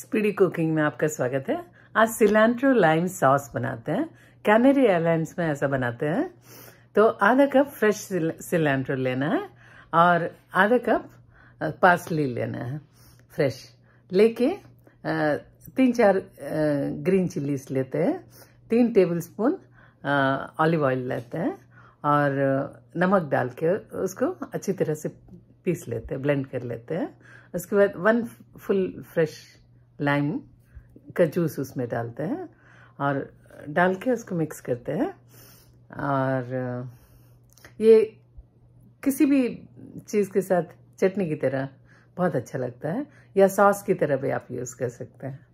speedy cooking में आपका स्वागत है आज सिलेंट्रो लाइम सॉस बनाते हैं कैनरी एयरलाइंस में ऐसा बनाते हैं तो आधा कप फ्रेश सिलेंट्रो लेना है और आधा कप पार्सली लेना है फ्रेश लेके तीन चार ग्रीन चिल्लीस लेते हैं तीन टेबल स्पून ऑलिव ऑयल लेते हैं और नमक डाल के उसको अच्छी तरह से पीस लेते हैं ब्लेंड कर लेते हैं उसके बाद वन फुल फ्रेश लाइम का जूस उसमें डालते हैं और डाल के उसको मिक्स करते हैं और ये किसी भी चीज़ के साथ चटनी की तरह बहुत अच्छा लगता है या सॉस की तरह भी आप यूज़ कर सकते हैं